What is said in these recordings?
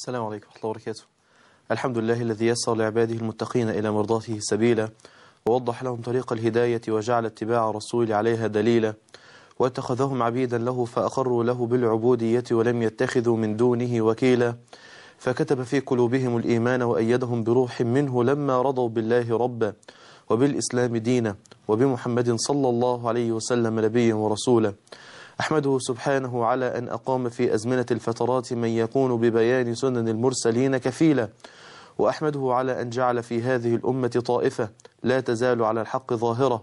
السلام عليكم ورحمة الله وبركاته الحمد لله الذي يسر لعباده المتقين إلى مرضاته سبيلا ووضح لهم طريق الهداية وجعل اتباع الرسول عليها دليلا واتخذهم عبيدا له فأقروا له بالعبودية ولم يتخذوا من دونه وكيلا فكتب في قلوبهم الإيمان وأيدهم بروح منه لما رضوا بالله ربا وبالإسلام دينا وبمحمد صلى الله عليه وسلم نبيا ورسولا أحمده سبحانه على أن أقام في أزمنة الفترات من يكون ببيان سنن المرسلين كفيلا وأحمده على أن جعل في هذه الأمة طائفة لا تزال على الحق ظاهرة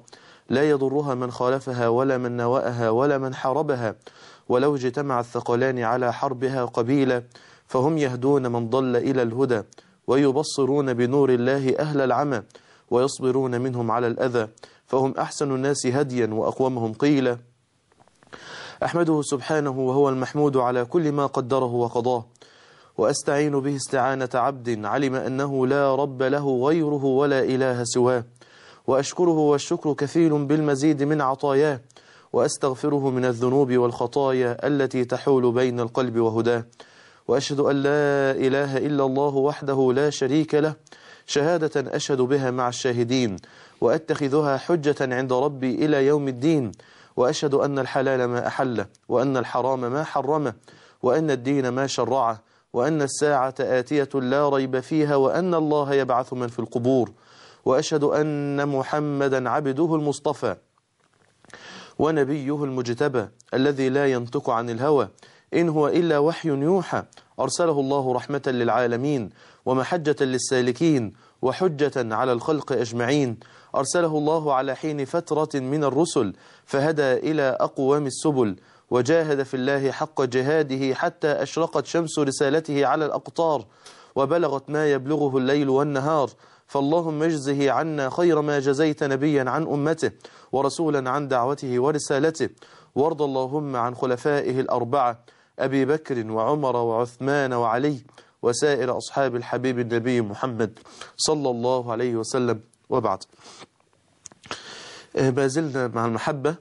لا يضرها من خالفها ولا من نوأها ولا من حاربها ولو اجتمع الثقلان على حربها قبيلا فهم يهدون من ضل إلى الهدى ويبصرون بنور الله أهل العمى ويصبرون منهم على الأذى فهم أحسن الناس هديا وأقومهم قيلا أحمده سبحانه وهو المحمود على كل ما قدره وقضاه وأستعين به استعانة عبد علم أنه لا رب له غيره ولا إله سواه وأشكره والشكر كفيل بالمزيد من عطاياه وأستغفره من الذنوب والخطايا التي تحول بين القلب وهداه وأشهد أن لا إله إلا الله وحده لا شريك له شهادة أشهد بها مع الشاهدين وأتخذها حجة عند ربي إلى يوم الدين وأشهد أن الحلال ما أحل وأن الحرام ما حرمه وأن الدين ما شرعه وأن الساعة آتية لا ريب فيها وأن الله يبعث من في القبور وأشهد أن محمدا عبده المصطفى ونبيه المجتبى الذي لا ينطق عن الهوى إن هو إلا وحي يوحى أرسله الله رحمة للعالمين ومحجة للسالكين وحجة على الخلق أجمعين أرسله الله على حين فترة من الرسل فهدى إلى أقوام السبل وجاهد في الله حق جهاده حتى أشرقت شمس رسالته على الأقطار وبلغت ما يبلغه الليل والنهار فاللهم اجزه عنا خير ما جزيت نبيا عن أمته ورسولا عن دعوته ورسالته وارض اللهم عن خلفائه الأربعة أبي بكر وعمر وعثمان وعلي وسائر أصحاب الحبيب النبي محمد صلى الله عليه وسلم وبعد بازلنا آه، مع المحبة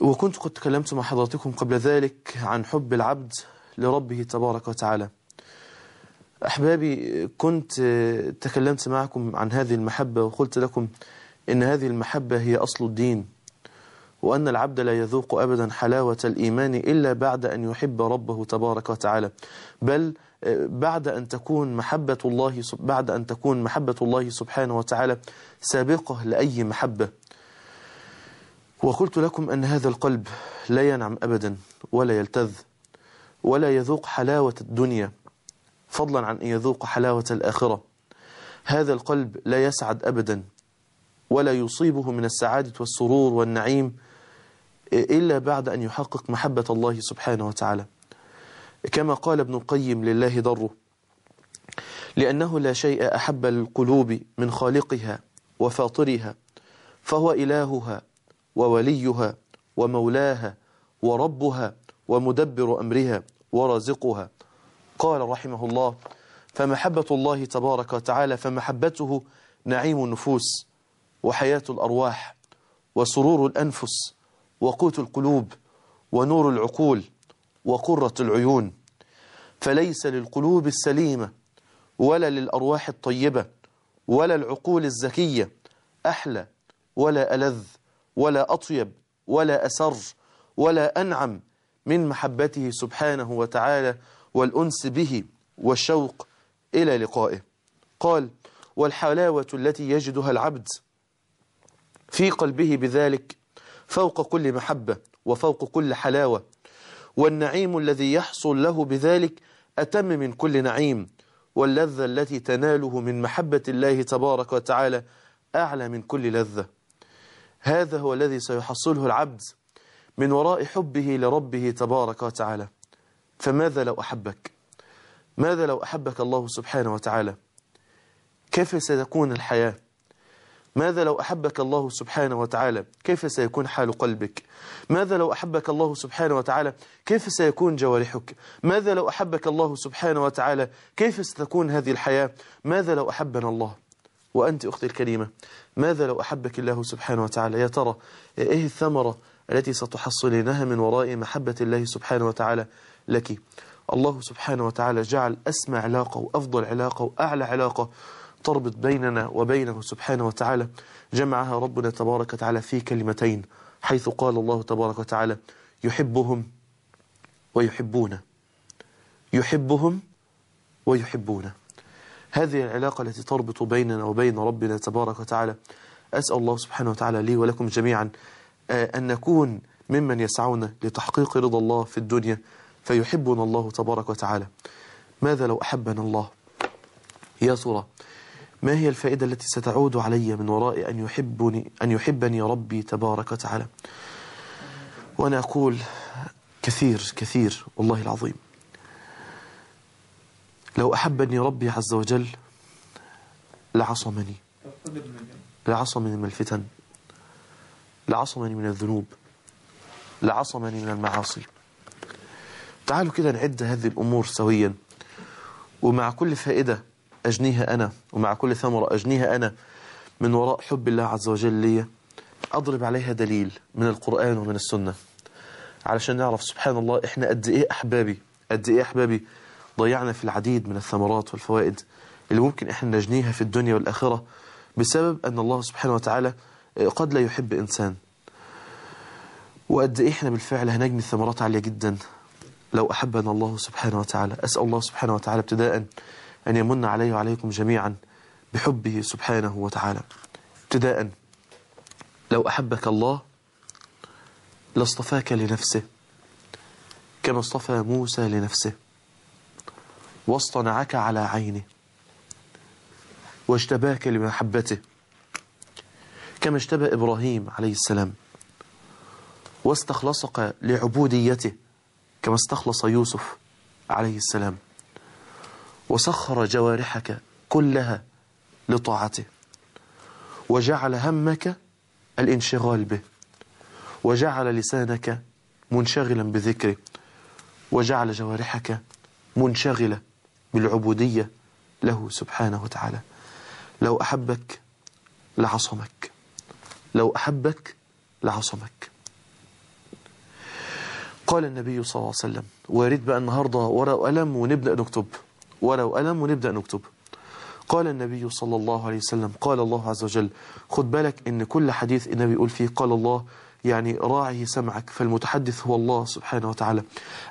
وكنت قد تكلمت مع حضرتكم قبل ذلك عن حب العبد لربه تبارك وتعالى أحبابي كنت آه، تكلمت معكم عن هذه المحبة وقلت لكم إن هذه المحبة هي أصل الدين وأن العبد لا يذوق أبدا حلاوة الإيمان إلا بعد أن يحب ربه تبارك وتعالى بل بعد أن تكون محبة الله بعد أن تكون محبة الله سبحانه وتعالى سابقة لأي محبة وقلت لكم أن هذا القلب لا ينعم أبدا ولا يلتذ ولا يذوق حلاوة الدنيا فضلا عن أن يذوق حلاوة الآخرة هذا القلب لا يسعد أبدا ولا يصيبه من السعادة والسرور والنعيم إلا بعد أن يحقق محبة الله سبحانه وتعالى كما قال ابن القيم لله ضره لأنه لا شيء أحب القلوب من خالقها وفاطرها فهو إلهها ووليها ومولاها وربها ومدبر أمرها ورازقها قال رحمه الله فمحبة الله تبارك وتعالى فمحبته نعيم النفوس وحياة الأرواح وسرور الأنفس وقوت القلوب ونور العقول وقرة العيون فليس للقلوب السليمة ولا للأرواح الطيبة ولا العقول الزكية أحلى ولا ألذ ولا أطيب ولا أسر ولا أنعم من محبته سبحانه وتعالى والأنس به والشوق إلى لقائه قال والحلاوة التي يجدها العبد في قلبه بذلك فوق كل محبة وفوق كل حلاوة والنعيم الذي يحصل له بذلك أتم من كل نعيم واللذة التي تناله من محبة الله تبارك وتعالى أعلى من كل لذة هذا هو الذي سيحصله العبد من وراء حبه لربه تبارك وتعالى فماذا لو أحبك؟ ماذا لو أحبك الله سبحانه وتعالى؟ كيف ستكون الحياة؟ ماذا لو أحبك الله سبحانه وتعالى كيف سيكون حال قلبك ماذا لو أحبك الله سبحانه وتعالى كيف سيكون جوارحك ماذا لو أحبك الله سبحانه وتعالى كيف ستكون هذه الحياة ماذا لو أحبنا الله وأنت أختي الكريمة ماذا لو أحبك الله سبحانه وتعالى يا ترى إيه الثمرة التي ستحصلينها من وراء محبة الله سبحانه وتعالى لك الله سبحانه وتعالى جعل أسمى علاقة وأفضل علاقة وأعلى علاقة تربط بيننا وبينه سبحانه وتعالى جمعها ربنا تبارك وتعالى في كلمتين حيث قال الله تبارك وتعالى يحبهم ويحبون يحبهم ويحبون هذه العلاقة التي تربط بيننا وبين ربنا تبارك وتعالى أسأل الله سبحانه وتعالى لي ولكم جميعا آه، أن نكون ممن يسعون لتحقيق رضا الله في الدنيا فيحبنا الله تبارك وتعالى ماذا لو أحبنا الله يا سورة ما هي الفائدة التي ستعود علي من وراء أن يحبني, أن يحبني ربي تبارك وتعالى وأنا أقول كثير كثير والله العظيم لو أحبني ربي عز وجل لعصمني لعصمني من الفتن لعصمني من الذنوب لعصمني من المعاصي تعالوا كده نعد هذه الأمور سويا ومع كل فائدة أجنيها أنا ومع كل ثمرة أجنيها أنا من وراء حب الله عز وجل لي أضرب عليها دليل من القرآن ومن السنة علشان نعرف سبحان الله إحنا قد إيه أحبابي قد إيه أحبابي ضيعنا في العديد من الثمرات والفوائد اللي ممكن إحنا نجنيها في الدنيا والآخرة بسبب أن الله سبحانه وتعالى آه، قد لا يحب إنسان وقد إيه إحنا بالفعل هنجني الثمرات عالية جدا لو أحبنا الله سبحانه وتعالى أسأل الله سبحانه وتعالى ابتداءً أن يمن عليه وعليكم جميعا بحبه سبحانه وتعالى ابتداء لو أحبك الله لاصطفاك لنفسه كما اصطفى موسى لنفسه واصطنعك على عينه واجتباك لمحبته كما اجتبى إبراهيم عليه السلام واستخلصك لعبوديته كما استخلص يوسف عليه السلام وسخر جوارحك كلها لطاعته وجعل همك الانشغال به وجعل لسانك منشغلا بذكره وجعل جوارحك منشغلة بالعبودية له سبحانه وتعالى لو أحبك لعصمك لو أحبك لعصمك قال النبي صلى الله عليه وسلم ويريد بقى النهاردة ورقة وقلم ونبدأ نكتب ولو وقلم ونبدأ نكتب قال النبي صلى الله عليه وسلم قال الله عز وجل خد بالك ان كل حديث النبي يقول فيه قال الله يعني راعي سمعك فالمتحدث هو الله سبحانه وتعالى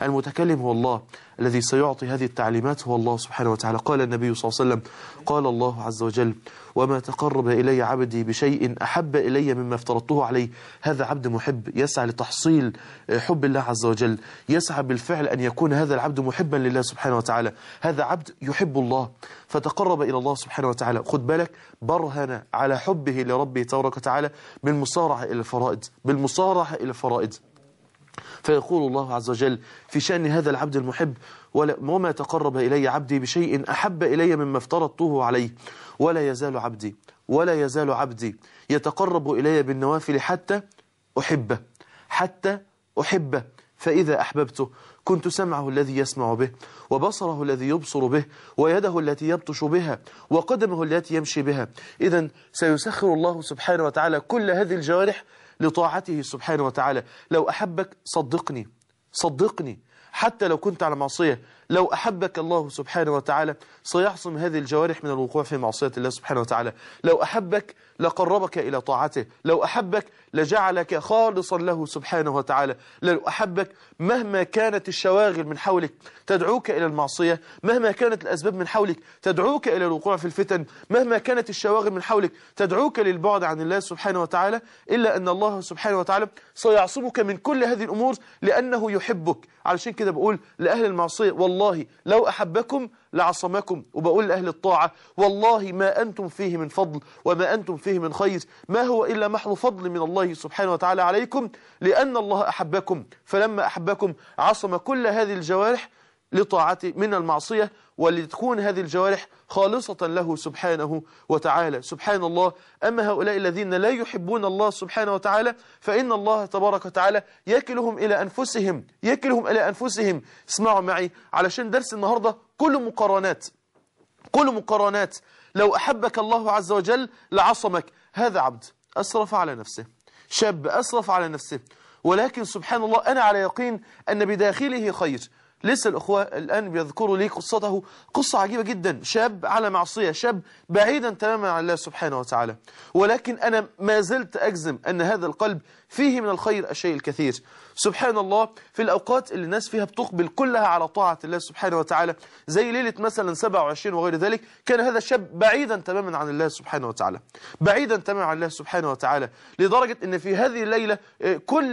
المتكلم هو الله الذي سيعطي هذه التعليمات هو الله سبحانه وتعالى قال النبي صلى الله عليه وسلم قال الله عز وجل وما تقرب إلي عبدي بشيء أحب إلي مما افترضته عليه هذا عبد محب يسعى لتحصيل حب الله عز وجل يسعى بالفعل أن يكون هذا العبد محبا لله سبحانه وتعالى هذا عبد يحب الله فتقرب إلى الله سبحانه وتعالى خد بالك برهن على حبه لربه تبارك وتعالى بالمصارعة إلى الفرائض بالمصارعة إلى الفرائض فيقول الله عز وجل في شأن هذا العبد المحب وما تقرب إلي عبدي بشيء أحب إلي مما افترضته عليه ولا يزال عبدي ولا يزال عبدي يتقرب إلي بالنوافل حتى أحبه حتى أحبه فإذا أحببته كنت سمعه الذي يسمع به وبصره الذي يبصر به ويده التي يبطش بها وقدمه التي يمشي بها إذا سيسخر الله سبحانه وتعالى كل هذه الجوارح لطاعته سبحانه وتعالى لو أحبك صدقني صدقني حتى لو كنت على معصية لو أحبك الله سبحانه وتعالى سيحصم هذه الجوارح من الوقوع في معصية الله سبحانه وتعالى لو أحبك لقربك إلى طاعته لو أحبك لجعلك خالصا له سبحانه وتعالى لو أحبك مهما كانت الشواغل من حولك تدعوك إلى المعصية مهما كانت الأسباب من حولك تدعوك إلى الوقوع في الفتن مهما كانت الشواغل من حولك تدعوك للبعد عن الله سبحانه وتعالى إلا أن الله سبحانه وتعالى سيعصمك من كل هذه الأمور لأنه يحبك علشان كده بقول لأهل المعصية والله والله لو أحبكم لعصمكم وبقول لأهل الطاعة والله ما أنتم فيه من فضل وما أنتم فيه من خير ما هو إلا محض فضل من الله سبحانه وتعالى عليكم لأن الله أحبكم فلما أحبكم عصم كل هذه الجوارح لطاعته من المعصية ولتكون هذه الجوارح خالصة له سبحانه وتعالى سبحان الله أما هؤلاء الذين لا يحبون الله سبحانه وتعالى فإن الله تبارك وتعالى يكلهم إلى أنفسهم يكلهم إلى أنفسهم اسمعوا معي علشان درس النهاردة كل مقارنات كل مقارنات لو أحبك الله عز وجل لعصمك هذا عبد أسرف على نفسه شاب أسرف على نفسه ولكن سبحان الله أنا على يقين أن بداخله خير لسه الأخوة الآن بيذكروا لي قصته قصة عجيبة جدا شاب على معصية شاب بعيدا تماما عن الله سبحانه وتعالى ولكن أنا ما زلت أجزم أن هذا القلب فيه من الخير الشيء الكثير سبحان الله في الأوقات اللي الناس فيها بتقبل كلها على طاعة الله سبحانه وتعالى زي ليلة مثلا 27 وغير ذلك كان هذا الشاب بعيدا تماما عن الله سبحانه وتعالى بعيدا تماما عن الله سبحانه وتعالى لدرجة أن في هذه الليلة آه، كل